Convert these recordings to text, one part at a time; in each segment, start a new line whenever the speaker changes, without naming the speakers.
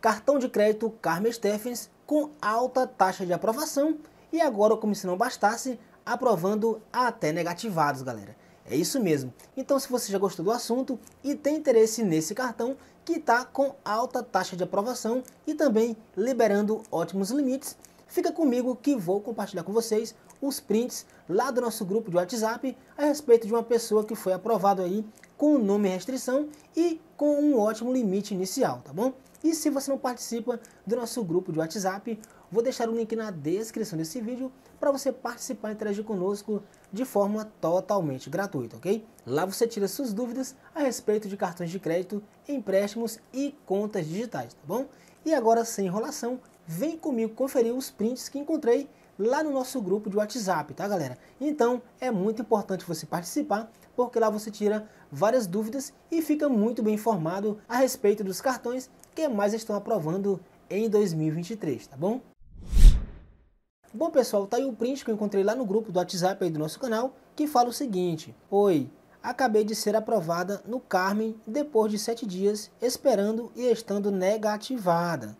cartão de crédito Carmen Steffens com alta taxa de aprovação e agora, como se não bastasse, aprovando até negativados, galera. É isso mesmo. Então, se você já gostou do assunto e tem interesse nesse cartão que está com alta taxa de aprovação e também liberando ótimos limites, fica comigo que vou compartilhar com vocês os prints lá do nosso grupo de WhatsApp a respeito de uma pessoa que foi aprovado aí com nome nome restrição e com um ótimo limite inicial, tá bom? E se você não participa do nosso grupo de WhatsApp, vou deixar o link na descrição desse vídeo para você participar e interagir conosco de forma totalmente gratuita, ok? Lá você tira suas dúvidas a respeito de cartões de crédito, empréstimos e contas digitais, tá bom? E agora, sem enrolação, vem comigo conferir os prints que encontrei lá no nosso grupo de WhatsApp, tá galera? Então é muito importante você participar, porque lá você tira várias dúvidas e fica muito bem informado a respeito dos cartões que mais estão aprovando em 2023, tá bom? Bom pessoal, tá aí o print que eu encontrei lá no grupo do WhatsApp aí do nosso canal, que fala o seguinte: Oi, acabei de ser aprovada no Carmen depois de sete dias esperando e estando negativada.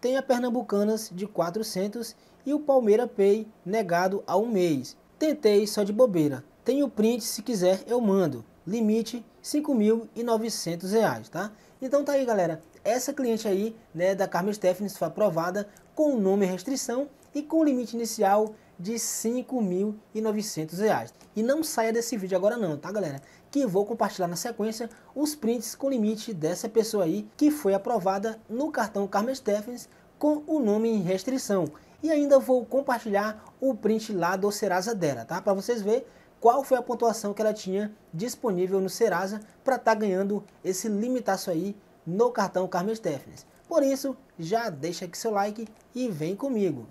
Tem a Pernambucanas de 400 e o Palmeira Pay negado há um mês. Tentei só de bobeira. Tem o print, se quiser eu mando limite R$ 5.900, tá? Então tá aí, galera. Essa cliente aí, né, da Carmen Stephens foi aprovada com o nome restrição e com limite inicial de R$ 5.900. E não saia desse vídeo agora não, tá galera? Que vou compartilhar na sequência os prints com limite dessa pessoa aí que foi aprovada no cartão Carmen Stephens com o nome em restrição. E ainda vou compartilhar o print lá do Serasa dela, tá? Para vocês verem qual foi a pontuação que ela tinha disponível no Serasa para estar tá ganhando esse limitaço aí no cartão Carmen Stephens. Por isso, já deixa aqui seu like e vem comigo.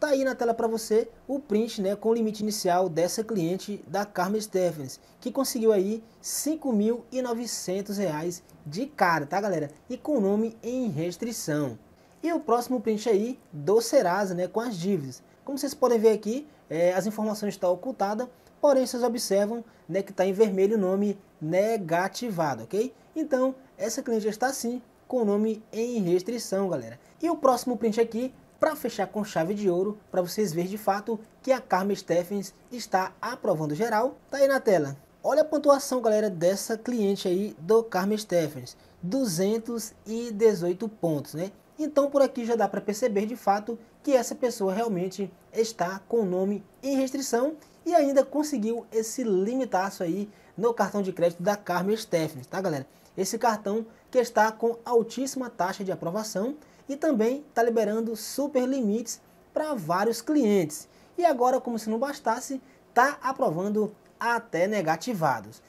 Tá aí na tela para você o print né, com o limite inicial dessa cliente da Carmen Stephens, que conseguiu aí R$ 5.900 de cara, tá galera? E com o nome em restrição. E o próximo print aí do Serasa, né, com as dívidas. Como vocês podem ver aqui, é, as informações estão ocultadas, porém vocês observam né, que está em vermelho o nome negativado, ok? Então, essa cliente já está sim com o nome em restrição, galera. E o próximo print aqui, para fechar com chave de ouro, para vocês verem de fato que a Carmen Steffens está aprovando geral, tá aí na tela. Olha a pontuação, galera, dessa cliente aí do Carmen Steffens, 218 pontos, né? Então por aqui já dá para perceber de fato que essa pessoa realmente está com o nome em restrição e ainda conseguiu esse limitaço aí no cartão de crédito da Carmen Stephens, tá galera? Esse cartão que está com altíssima taxa de aprovação e também está liberando super limites para vários clientes. E agora, como se não bastasse, está aprovando até negativados.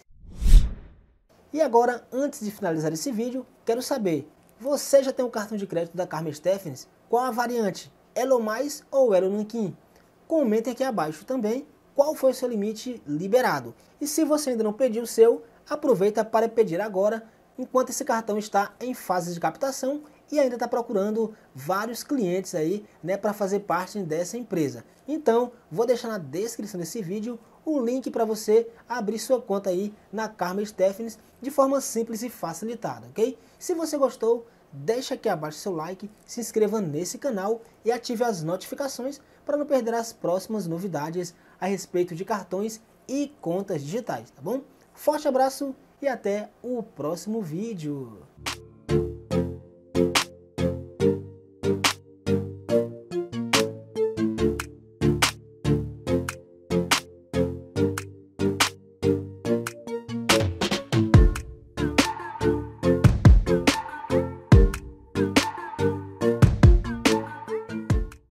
E agora, antes de finalizar esse vídeo, quero saber você já tem o cartão de crédito da Carmen Stephens? Qual a variante? Elo Mais ou Elo Nanquim? Comente aqui abaixo também qual foi o seu limite liberado. E se você ainda não pediu o seu, aproveita para pedir agora, enquanto esse cartão está em fase de captação e ainda está procurando vários clientes aí né, para fazer parte dessa empresa. Então, vou deixar na descrição desse vídeo o link para você abrir sua conta aí na Karma Stephens de forma simples e facilitada, ok? Se você gostou, deixa aqui abaixo seu like, se inscreva nesse canal e ative as notificações para não perder as próximas novidades a respeito de cartões e contas digitais, tá bom? Forte abraço e até o próximo vídeo.